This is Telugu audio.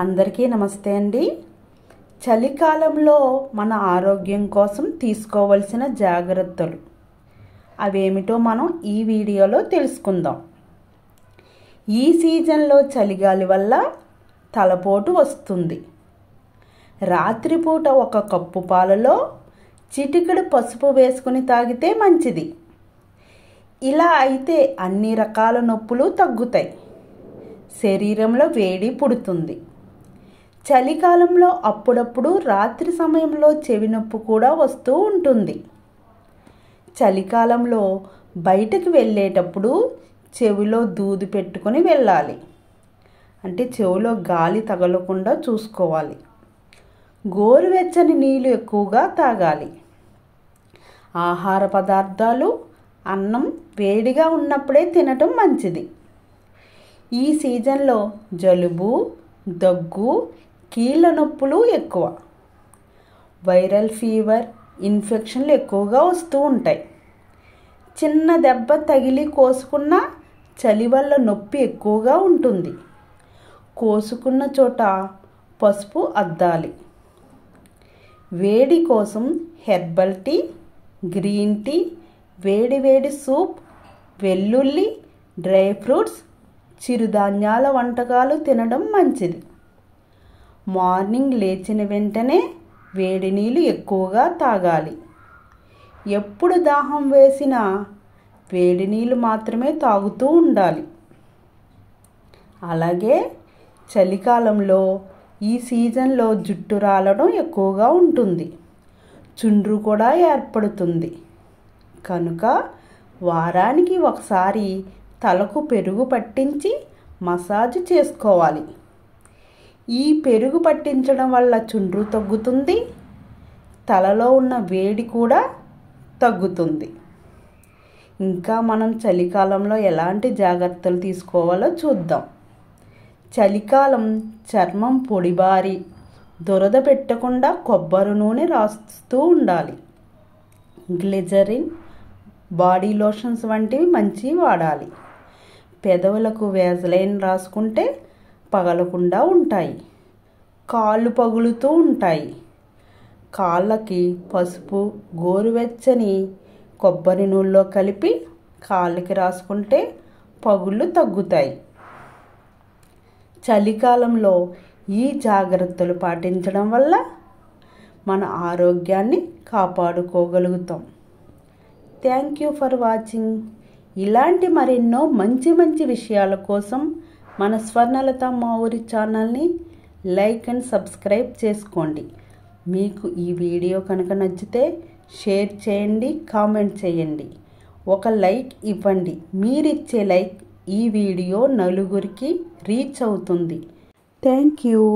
అందరికీ నమస్తే అండి చలికాలంలో మన ఆరోగ్యం కోసం తీసుకోవలసిన జాగ్రత్తలు అవేమిటో మనం ఈ వీడియోలో తెలుసుకుందాం ఈ సీజన్లో చలిగాలి వల్ల తలపోటు వస్తుంది రాత్రిపూట ఒక కప్పు పాలలో చిటికెడు పసుపు వేసుకుని తాగితే మంచిది ఇలా అయితే అన్ని రకాల నొప్పులు తగ్గుతాయి శరీరంలో వేడి పుడుతుంది చలికాలంలో అప్పుడప్పుడు రాత్రి సమయంలో చెవి నొప్పి కూడా వస్తూ ఉంటుంది చలికాలంలో బయటకు వెళ్ళేటప్పుడు చెవిలో దూది పెట్టుకొని వెళ్ళాలి అంటే చెవిలో గాలి తగలకుండా చూసుకోవాలి గోరువెచ్చని నీళ్ళు ఎక్కువగా తాగాలి ఆహార పదార్థాలు అన్నం వేడిగా ఉన్నప్పుడే తినటం మంచిది ఈ సీజన్లో జలుబు దగ్గు కీళ్ళ నొప్పులు ఎక్కువ వైరల్ ఫీవర్ ఇన్ఫెక్షన్లు ఎక్కువగా వస్తూ ఉంటాయి చిన్న దెబ్బ తగిలి కోసుకున్న చలి వల్ల నొప్పి ఎక్కువగా ఉంటుంది కోసుకున్న చోట పసుపు అద్దాలి వేడి కోసం హెర్బల్ టీ గ్రీన్ టీ వేడి వేడి సూప్ వెల్లుల్లి డ్రై ఫ్రూట్స్ చిరుధాన్యాల వంటకాలు తినడం మంచిది మార్నింగ్ లేచిన వెంటనే వేడి నీళ్ళు ఎక్కువగా తాగాలి ఎప్పుడు దాహం వేసినా వేడి నీళ్ళు మాత్రమే తాగుతూ ఉండాలి అలాగే చలికాలంలో ఈ సీజన్లో జుట్టు రాలడం ఎక్కువగా ఉంటుంది చుండ్రు కూడా ఏర్పడుతుంది కనుక వారానికి ఒకసారి తలకు పెరుగు పట్టించి మసాజ్ చేసుకోవాలి ఈ పెరుగు పట్టించడం వల్ల చుండ్రు తగ్గుతుంది తలలో ఉన్న వేడి కూడా తగ్గుతుంది ఇంకా మనం చలికాలంలో ఎలాంటి జాగ్రత్తలు తీసుకోవాలో చూద్దాం చలికాలం చర్మం పొడిబారి దురద పెట్టకుండా కొబ్బరి నూనె రాస్తూ ఉండాలి గ్లిజరిన్ బాడీ లోషన్స్ వంటివి మంచివి వాడాలి పెదవులకు వేజలైన్ రాసుకుంటే పగలకుండా ఉంటాయి కాళ్ళు పగులుతూ ఉంటాయి కాళ్ళకి పసుపు గోరువెచ్చని కొబ్బరి నూనెలో కలిపి కాళ్ళకి రాసుకుంటే పగుళ్ళు తగ్గుతాయి చలికాలంలో ఈ జాగ్రత్తలు పాటించడం వల్ల మన ఆరోగ్యాన్ని కాపాడుకోగలుగుతాం థ్యాంక్ యూ ఫర్ వాచింగ్ ఇలాంటి మరెన్నో మంచి మంచి విషయాల కోసం మన స్వర్ణలత మా ఊరి ఛానల్ని లైక్ అండ్ సబ్స్క్రైబ్ చేసుకోండి మీకు ఈ వీడియో కనుక నచ్చితే షేర్ చేయండి కామెంట్ చేయండి ఒక లైక్ ఇవ్వండి మీరిచ్చే లైక్ ఈ వీడియో నలుగురికి రీచ్ అవుతుంది థ్యాంక్ యూ